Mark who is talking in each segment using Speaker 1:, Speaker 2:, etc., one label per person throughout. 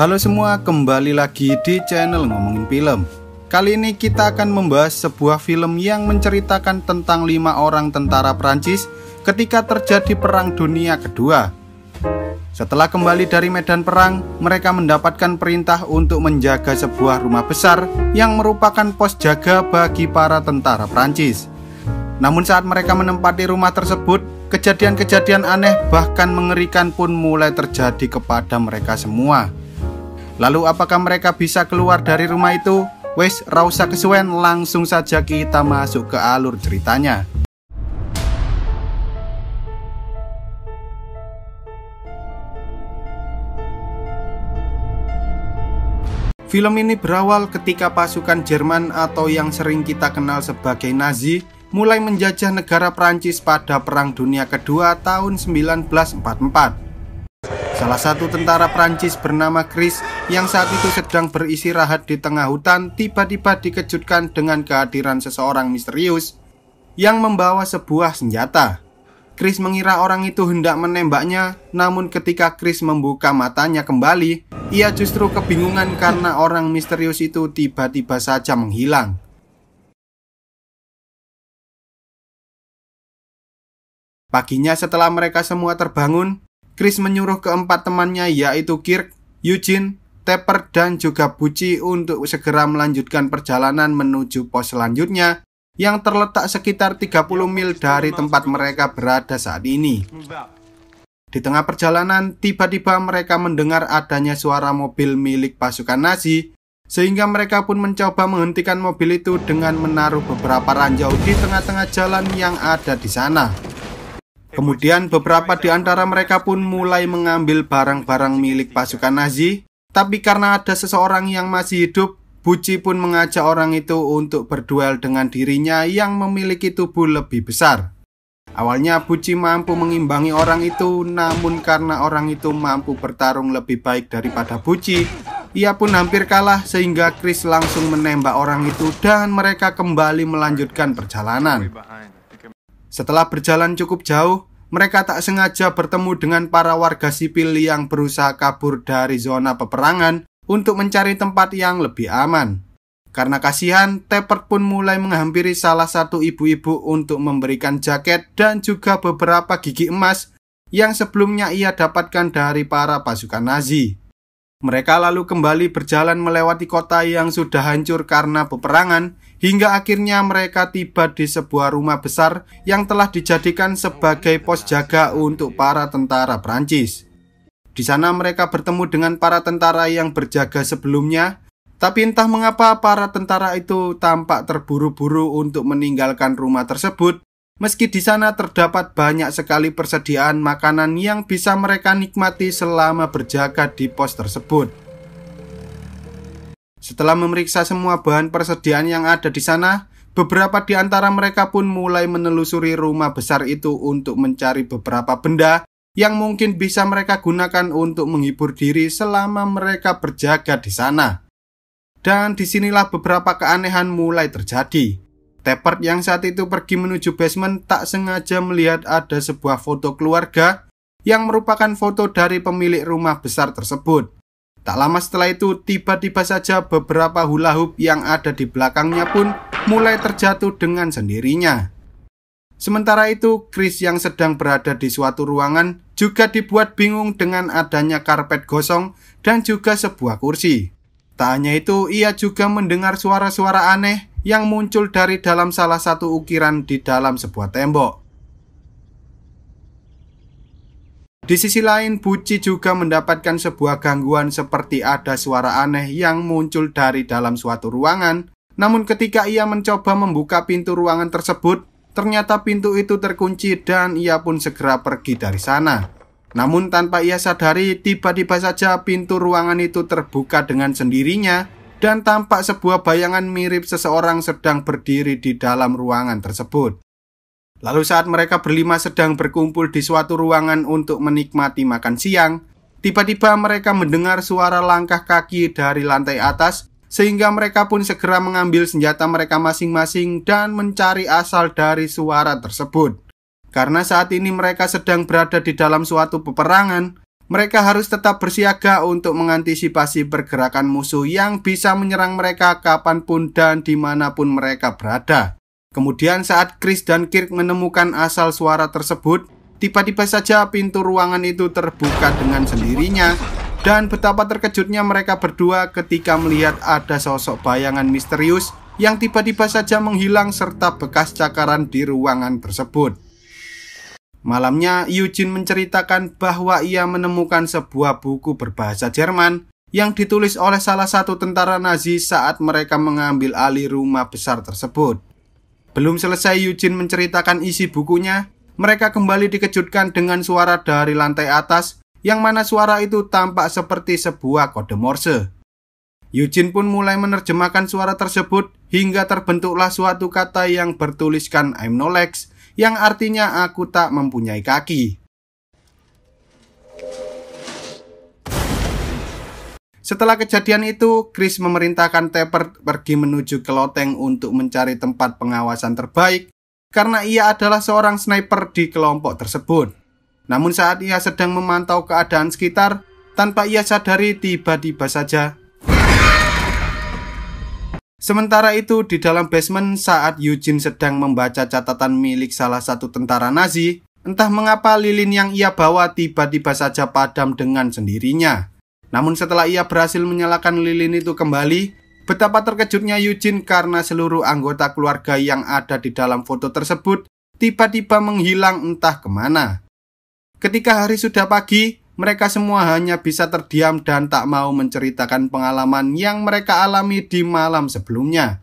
Speaker 1: Halo semua, kembali lagi di channel Ngomongin Film. Kali ini kita akan membahas sebuah film yang menceritakan tentang lima orang tentara Prancis ketika terjadi Perang Dunia Kedua. Setelah kembali dari medan perang, mereka mendapatkan perintah untuk menjaga sebuah rumah besar yang merupakan pos jaga bagi para tentara Prancis. Namun saat mereka menempati rumah tersebut, kejadian-kejadian aneh bahkan mengerikan pun mulai terjadi kepada mereka semua. Lalu apakah mereka bisa keluar dari rumah itu? Wes, rausa kesuwen langsung saja kita masuk ke alur ceritanya. Film ini berawal ketika pasukan Jerman atau yang sering kita kenal sebagai Nazi mulai menjajah negara Prancis pada Perang Dunia Kedua tahun 1944. Salah satu tentara Prancis bernama Chris yang saat itu sedang berisi rahat di tengah hutan tiba-tiba dikejutkan dengan kehadiran seseorang misterius yang membawa sebuah senjata. Chris mengira orang itu hendak menembaknya, namun ketika Chris membuka matanya kembali, ia justru kebingungan karena orang misterius itu tiba-tiba saja menghilang. Paginya setelah mereka semua terbangun, Chris menyuruh keempat temannya yaitu Kirk, Eugene, Tepper, dan juga Buci untuk segera melanjutkan perjalanan menuju pos selanjutnya yang terletak sekitar 30 mil dari tempat mereka berada saat ini. Di tengah perjalanan, tiba-tiba mereka mendengar adanya suara mobil milik pasukan Nazi, sehingga mereka pun mencoba menghentikan mobil itu dengan menaruh beberapa ranjau di tengah-tengah jalan yang ada di sana. Kemudian beberapa di antara mereka pun mulai mengambil barang-barang milik pasukan Nazi. Tapi karena ada seseorang yang masih hidup, Buci pun mengajak orang itu untuk berduel dengan dirinya yang memiliki tubuh lebih besar. Awalnya Buci mampu mengimbangi orang itu, namun karena orang itu mampu bertarung lebih baik daripada Buci, ia pun hampir kalah sehingga Chris langsung menembak orang itu dan mereka kembali melanjutkan perjalanan. Setelah berjalan cukup jauh, mereka tak sengaja bertemu dengan para warga sipil yang berusaha kabur dari zona peperangan untuk mencari tempat yang lebih aman. Karena kasihan, Tepert pun mulai menghampiri salah satu ibu-ibu untuk memberikan jaket dan juga beberapa gigi emas yang sebelumnya ia dapatkan dari para pasukan Nazi. Mereka lalu kembali berjalan melewati kota yang sudah hancur karena peperangan, hingga akhirnya mereka tiba di sebuah rumah besar yang telah dijadikan sebagai pos jaga untuk para tentara Prancis. Di sana mereka bertemu dengan para tentara yang berjaga sebelumnya, tapi entah mengapa para tentara itu tampak terburu-buru untuk meninggalkan rumah tersebut Meski di sana terdapat banyak sekali persediaan makanan yang bisa mereka nikmati selama berjaga di pos tersebut. Setelah memeriksa semua bahan persediaan yang ada di sana, beberapa di antara mereka pun mulai menelusuri rumah besar itu untuk mencari beberapa benda yang mungkin bisa mereka gunakan untuk menghibur diri selama mereka berjaga di sana. Dan disinilah beberapa keanehan mulai terjadi. Tepert yang saat itu pergi menuju basement tak sengaja melihat ada sebuah foto keluarga yang merupakan foto dari pemilik rumah besar tersebut. Tak lama setelah itu, tiba-tiba saja beberapa hula hoop yang ada di belakangnya pun mulai terjatuh dengan sendirinya. Sementara itu, Chris yang sedang berada di suatu ruangan juga dibuat bingung dengan adanya karpet gosong dan juga sebuah kursi. Tak hanya itu, ia juga mendengar suara-suara aneh yang muncul dari dalam salah satu ukiran di dalam sebuah tembok. Di sisi lain, Buci juga mendapatkan sebuah gangguan seperti ada suara aneh yang muncul dari dalam suatu ruangan. Namun ketika ia mencoba membuka pintu ruangan tersebut, ternyata pintu itu terkunci dan ia pun segera pergi dari sana. Namun tanpa ia sadari, tiba-tiba saja pintu ruangan itu terbuka dengan sendirinya dan tampak sebuah bayangan mirip seseorang sedang berdiri di dalam ruangan tersebut. Lalu saat mereka berlima sedang berkumpul di suatu ruangan untuk menikmati makan siang, tiba-tiba mereka mendengar suara langkah kaki dari lantai atas sehingga mereka pun segera mengambil senjata mereka masing-masing dan mencari asal dari suara tersebut. Karena saat ini mereka sedang berada di dalam suatu peperangan, mereka harus tetap bersiaga untuk mengantisipasi pergerakan musuh yang bisa menyerang mereka kapanpun dan dimanapun mereka berada. Kemudian saat Chris dan Kirk menemukan asal suara tersebut, tiba-tiba saja pintu ruangan itu terbuka dengan sendirinya dan betapa terkejutnya mereka berdua ketika melihat ada sosok bayangan misterius yang tiba-tiba saja menghilang serta bekas cakaran di ruangan tersebut. Malamnya, Yujin menceritakan bahwa ia menemukan sebuah buku berbahasa Jerman yang ditulis oleh salah satu tentara Nazi saat mereka mengambil alih rumah besar tersebut. Belum selesai Yujin menceritakan isi bukunya, mereka kembali dikejutkan dengan suara dari lantai atas yang mana suara itu tampak seperti sebuah kode morse. Yujin pun mulai menerjemahkan suara tersebut hingga terbentuklah suatu kata yang bertuliskan I'm no legs yang artinya aku tak mempunyai kaki. Setelah kejadian itu, Chris memerintahkan Tepper pergi menuju ke loteng untuk mencari tempat pengawasan terbaik karena ia adalah seorang sniper di kelompok tersebut. Namun saat ia sedang memantau keadaan sekitar, tanpa ia sadari tiba-tiba saja Sementara itu, di dalam basement saat Yujin sedang membaca catatan milik salah satu tentara Nazi, entah mengapa lilin yang ia bawa tiba-tiba saja padam dengan sendirinya. Namun setelah ia berhasil menyalakan lilin itu kembali, betapa terkejutnya Yujin karena seluruh anggota keluarga yang ada di dalam foto tersebut tiba-tiba menghilang entah kemana. Ketika hari sudah pagi, mereka semua hanya bisa terdiam dan tak mau menceritakan pengalaman yang mereka alami di malam sebelumnya.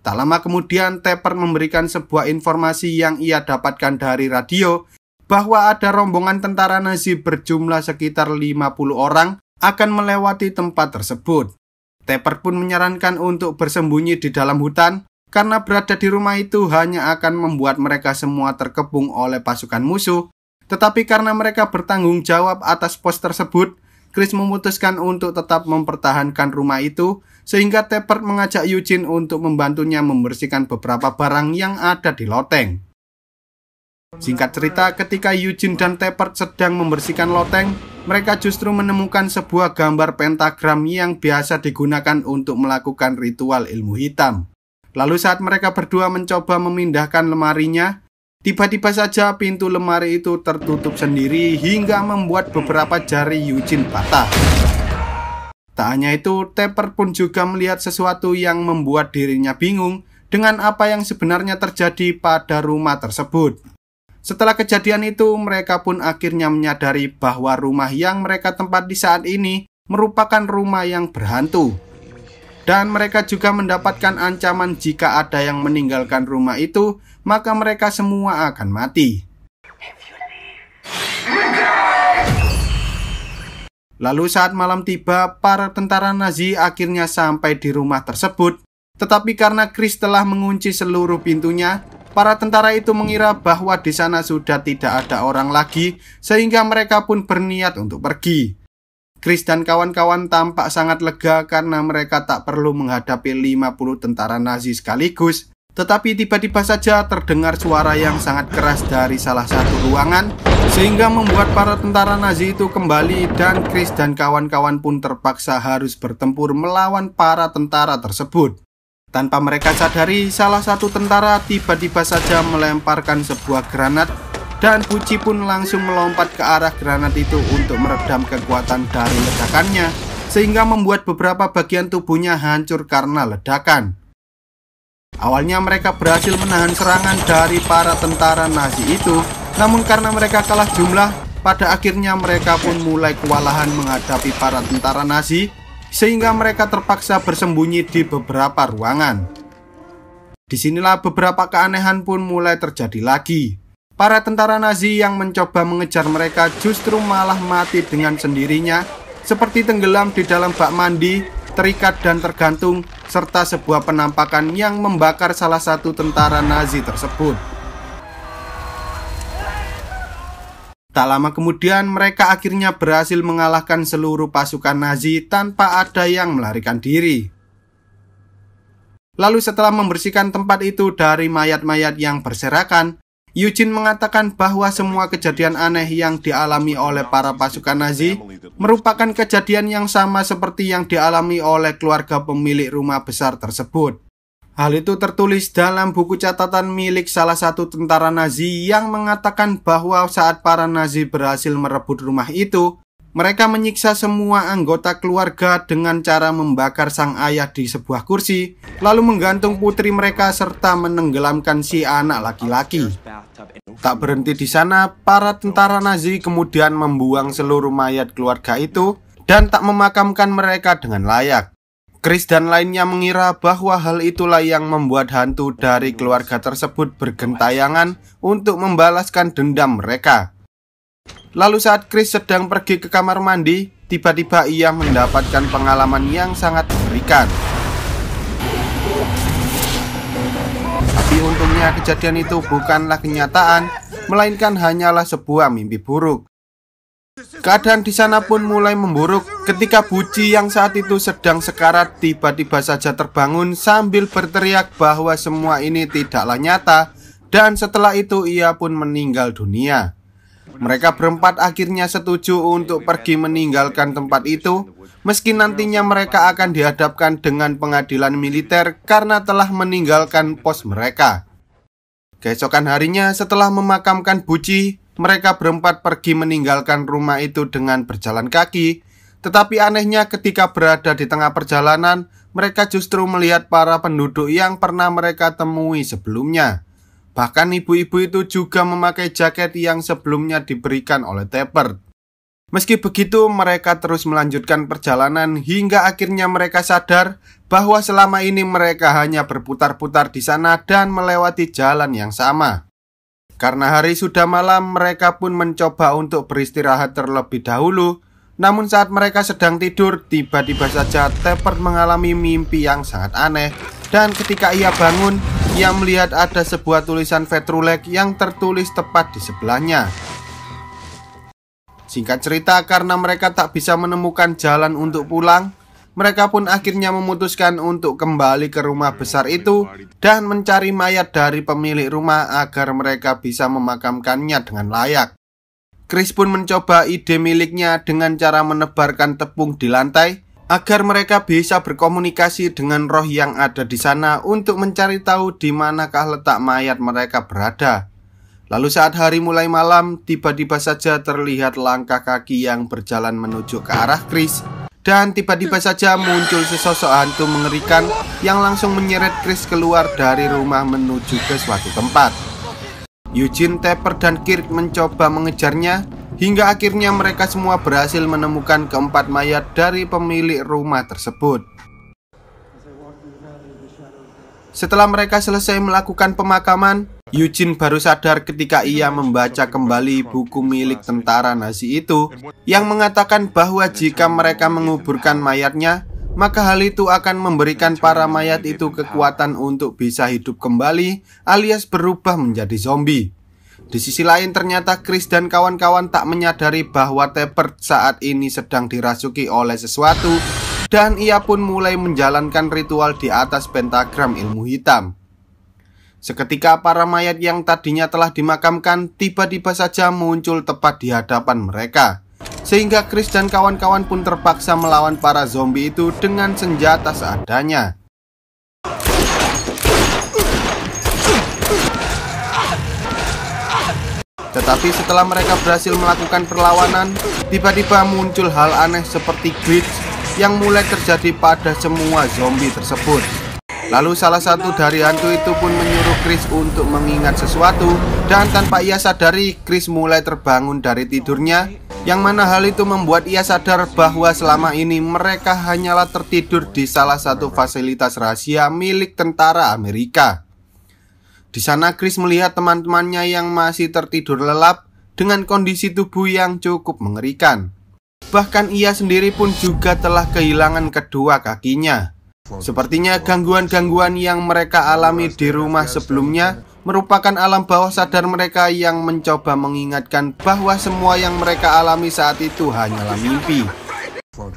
Speaker 1: Tak lama kemudian, Tepper memberikan sebuah informasi yang ia dapatkan dari radio bahwa ada rombongan tentara Nazi berjumlah sekitar 50 orang akan melewati tempat tersebut. Tepper pun menyarankan untuk bersembunyi di dalam hutan karena berada di rumah itu hanya akan membuat mereka semua terkepung oleh pasukan musuh tetapi karena mereka bertanggung jawab atas pos tersebut, Chris memutuskan untuk tetap mempertahankan rumah itu, sehingga Tepert mengajak Eugene untuk membantunya membersihkan beberapa barang yang ada di loteng. Singkat cerita, ketika Eugene dan Tepert sedang membersihkan loteng, mereka justru menemukan sebuah gambar pentagram yang biasa digunakan untuk melakukan ritual ilmu hitam. Lalu saat mereka berdua mencoba memindahkan lemarinya, Tiba-tiba saja pintu lemari itu tertutup sendiri hingga membuat beberapa jari Yujin patah. Tak hanya itu, Tepper pun juga melihat sesuatu yang membuat dirinya bingung dengan apa yang sebenarnya terjadi pada rumah tersebut. Setelah kejadian itu, mereka pun akhirnya menyadari bahwa rumah yang mereka tempat di saat ini merupakan rumah yang berhantu. Dan mereka juga mendapatkan ancaman jika ada yang meninggalkan rumah itu, maka mereka semua akan mati. Lalu saat malam tiba, para tentara Nazi akhirnya sampai di rumah tersebut. Tetapi karena Chris telah mengunci seluruh pintunya, para tentara itu mengira bahwa di sana sudah tidak ada orang lagi, sehingga mereka pun berniat untuk pergi. Chris dan kawan-kawan tampak sangat lega karena mereka tak perlu menghadapi 50 tentara Nazi sekaligus. Tetapi tiba-tiba saja terdengar suara yang sangat keras dari salah satu ruangan sehingga membuat para tentara Nazi itu kembali dan Chris dan kawan-kawan pun terpaksa harus bertempur melawan para tentara tersebut. Tanpa mereka sadari, salah satu tentara tiba-tiba saja melemparkan sebuah granat dan Puji pun langsung melompat ke arah granat itu untuk meredam kekuatan dari ledakannya sehingga membuat beberapa bagian tubuhnya hancur karena ledakan. Awalnya mereka berhasil menahan serangan dari para tentara Nazi itu, namun karena mereka kalah jumlah, pada akhirnya mereka pun mulai kewalahan menghadapi para tentara Nazi, sehingga mereka terpaksa bersembunyi di beberapa ruangan. Disinilah beberapa keanehan pun mulai terjadi lagi. Para tentara Nazi yang mencoba mengejar mereka justru malah mati dengan sendirinya, seperti tenggelam di dalam bak mandi, terikat dan tergantung, serta sebuah penampakan yang membakar salah satu tentara Nazi tersebut. Tak lama kemudian, mereka akhirnya berhasil mengalahkan seluruh pasukan Nazi tanpa ada yang melarikan diri. Lalu setelah membersihkan tempat itu dari mayat-mayat yang berserakan, Eugene mengatakan bahwa semua kejadian aneh yang dialami oleh para pasukan Nazi merupakan kejadian yang sama seperti yang dialami oleh keluarga pemilik rumah besar tersebut. Hal itu tertulis dalam buku catatan milik salah satu tentara Nazi yang mengatakan bahwa saat para Nazi berhasil merebut rumah itu, mereka menyiksa semua anggota keluarga dengan cara membakar sang ayah di sebuah kursi, lalu menggantung putri mereka serta menenggelamkan si anak laki-laki. Tak berhenti di sana, para tentara Nazi kemudian membuang seluruh mayat keluarga itu dan tak memakamkan mereka dengan layak. Chris dan lainnya mengira bahwa hal itulah yang membuat hantu dari keluarga tersebut bergentayangan untuk membalaskan dendam mereka. Lalu saat Chris sedang pergi ke kamar mandi, tiba-tiba ia mendapatkan pengalaman yang sangat mengerikan. Tapi untungnya kejadian itu bukanlah kenyataan, melainkan hanyalah sebuah mimpi buruk. Keadaan di sana pun mulai memburuk ketika Buci yang saat itu sedang sekarat tiba-tiba saja terbangun sambil berteriak bahwa semua ini tidaklah nyata dan setelah itu ia pun meninggal dunia. Mereka berempat akhirnya setuju untuk pergi meninggalkan tempat itu, meski nantinya mereka akan dihadapkan dengan pengadilan militer karena telah meninggalkan pos mereka. Keesokan harinya setelah memakamkan Buci, mereka berempat pergi meninggalkan rumah itu dengan berjalan kaki. Tetapi anehnya ketika berada di tengah perjalanan, mereka justru melihat para penduduk yang pernah mereka temui sebelumnya. Bahkan ibu-ibu itu juga memakai jaket yang sebelumnya diberikan oleh Tepper. Meski begitu, mereka terus melanjutkan perjalanan hingga akhirnya mereka sadar bahwa selama ini mereka hanya berputar-putar di sana dan melewati jalan yang sama. Karena hari sudah malam, mereka pun mencoba untuk beristirahat terlebih dahulu. Namun saat mereka sedang tidur, tiba-tiba saja Tepper mengalami mimpi yang sangat aneh dan ketika ia bangun, ia melihat ada sebuah tulisan Vetrulek yang tertulis tepat di sebelahnya. Singkat cerita, karena mereka tak bisa menemukan jalan untuk pulang, mereka pun akhirnya memutuskan untuk kembali ke rumah besar itu dan mencari mayat dari pemilik rumah agar mereka bisa memakamkannya dengan layak. Chris pun mencoba ide miliknya dengan cara menebarkan tepung di lantai agar mereka bisa berkomunikasi dengan roh yang ada di sana untuk mencari tahu di manakah letak mayat mereka berada. Lalu saat hari mulai malam, tiba-tiba saja terlihat langkah kaki yang berjalan menuju ke arah Chris dan tiba-tiba saja muncul sesosok hantu mengerikan yang langsung menyeret Chris keluar dari rumah menuju ke suatu tempat. Eugene, Tepper, dan Kirk mencoba mengejarnya Hingga akhirnya mereka semua berhasil menemukan keempat mayat dari pemilik rumah tersebut. Setelah mereka selesai melakukan pemakaman, Eugene baru sadar ketika ia membaca kembali buku milik tentara Nazi itu yang mengatakan bahwa jika mereka menguburkan mayatnya, maka hal itu akan memberikan para mayat itu kekuatan untuk bisa hidup kembali alias berubah menjadi zombie. Di sisi lain ternyata Chris dan kawan-kawan tak menyadari bahwa Tepert saat ini sedang dirasuki oleh sesuatu dan ia pun mulai menjalankan ritual di atas pentagram ilmu hitam. Seketika para mayat yang tadinya telah dimakamkan tiba-tiba saja muncul tepat di hadapan mereka. Sehingga Chris dan kawan-kawan pun terpaksa melawan para zombie itu dengan senjata seadanya. Tetapi setelah mereka berhasil melakukan perlawanan, tiba-tiba muncul hal aneh seperti glitch yang mulai terjadi pada semua zombie tersebut. Lalu salah satu dari hantu itu pun menyuruh Chris untuk mengingat sesuatu dan tanpa ia sadari Chris mulai terbangun dari tidurnya yang mana hal itu membuat ia sadar bahwa selama ini mereka hanyalah tertidur di salah satu fasilitas rahasia milik tentara Amerika. Di sana Chris melihat teman-temannya yang masih tertidur lelap dengan kondisi tubuh yang cukup mengerikan. Bahkan ia sendiri pun juga telah kehilangan kedua kakinya. Sepertinya gangguan-gangguan yang mereka alami di rumah sebelumnya merupakan alam bawah sadar mereka yang mencoba mengingatkan bahwa semua yang mereka alami saat itu hanyalah mimpi.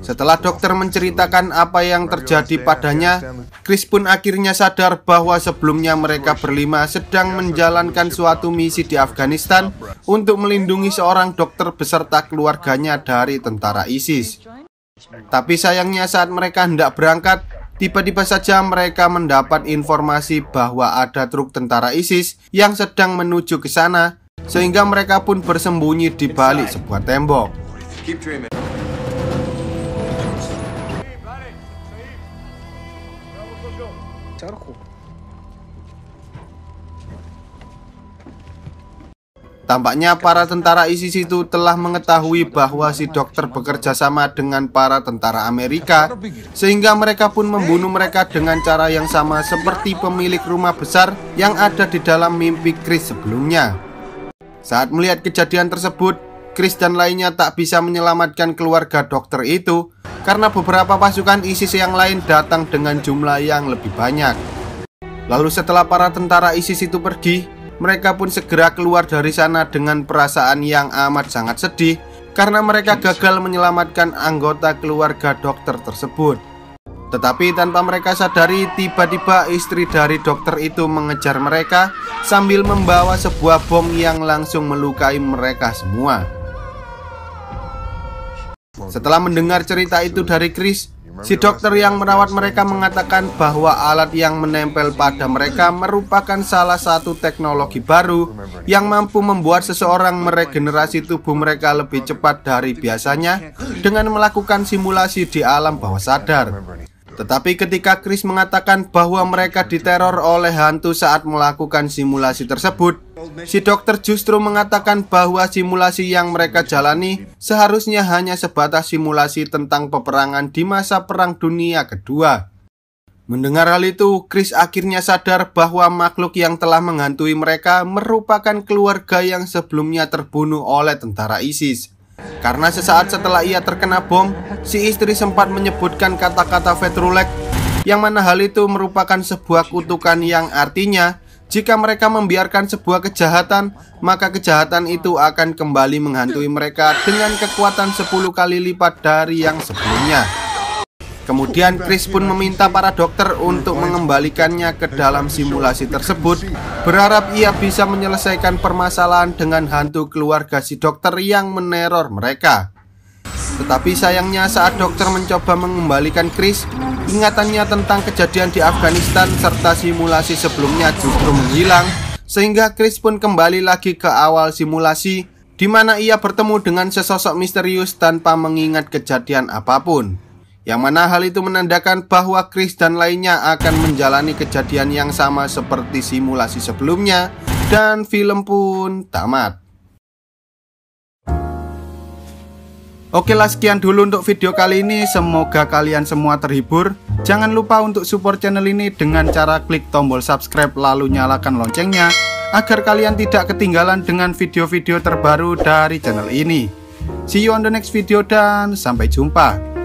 Speaker 1: Setelah dokter menceritakan apa yang terjadi padanya, Chris pun akhirnya sadar bahwa sebelumnya mereka berlima sedang menjalankan suatu misi di Afghanistan untuk melindungi seorang dokter beserta keluarganya dari tentara ISIS. Tapi sayangnya saat mereka hendak berangkat, tiba-tiba saja mereka mendapat informasi bahwa ada truk tentara ISIS yang sedang menuju ke sana, sehingga mereka pun bersembunyi di balik sebuah tembok. Tampaknya para tentara ISIS itu telah mengetahui bahwa si dokter bekerja sama dengan para tentara Amerika, sehingga mereka pun membunuh mereka dengan cara yang sama seperti pemilik rumah besar yang ada di dalam mimpi Chris sebelumnya. Saat melihat kejadian tersebut, Chris dan lainnya tak bisa menyelamatkan keluarga dokter itu karena beberapa pasukan ISIS yang lain datang dengan jumlah yang lebih banyak. Lalu setelah para tentara ISIS itu pergi, mereka pun segera keluar dari sana dengan perasaan yang amat sangat sedih karena mereka gagal menyelamatkan anggota keluarga dokter tersebut. Tetapi tanpa mereka sadari, tiba-tiba istri dari dokter itu mengejar mereka sambil membawa sebuah bom yang langsung melukai mereka semua. Oh, Setelah gitu. mendengar cerita itu dari Chris, si dokter yang merawat mereka mengatakan bahwa alat yang menempel pada mereka merupakan salah satu teknologi baru yang mampu membuat seseorang meregenerasi tubuh mereka lebih cepat dari biasanya dengan melakukan simulasi di alam bawah sadar. Tetapi ketika Chris mengatakan bahwa mereka diteror oleh hantu saat melakukan simulasi tersebut, si dokter justru mengatakan bahwa simulasi yang mereka jalani seharusnya hanya sebatas simulasi tentang peperangan di masa Perang Dunia Kedua. Mendengar hal itu, Chris akhirnya sadar bahwa makhluk yang telah menghantui mereka merupakan keluarga yang sebelumnya terbunuh oleh tentara ISIS. Karena sesaat setelah ia terkena bom, si istri sempat menyebutkan kata-kata Vetrulek yang mana hal itu merupakan sebuah kutukan yang artinya jika mereka membiarkan sebuah kejahatan, maka kejahatan itu akan kembali menghantui mereka dengan kekuatan 10 kali lipat dari yang sebelumnya. Kemudian Chris pun meminta para dokter untuk mengembalikannya ke dalam simulasi tersebut, berharap ia bisa menyelesaikan permasalahan dengan hantu keluarga si dokter yang meneror mereka. Tetapi sayangnya saat dokter mencoba mengembalikan Chris, ingatannya tentang kejadian di Afghanistan serta simulasi sebelumnya justru menghilang, sehingga Chris pun kembali lagi ke awal simulasi di mana ia bertemu dengan sesosok misterius tanpa mengingat kejadian apapun yang mana hal itu menandakan bahwa Chris dan lainnya akan menjalani kejadian yang sama seperti simulasi sebelumnya dan film pun tamat. Oke lah sekian dulu untuk video kali ini Semoga kalian semua terhibur Jangan lupa untuk support channel ini dengan cara klik tombol subscribe Lalu nyalakan loncengnya Agar kalian tidak ketinggalan dengan video-video terbaru dari channel ini See you on the next video dan sampai jumpa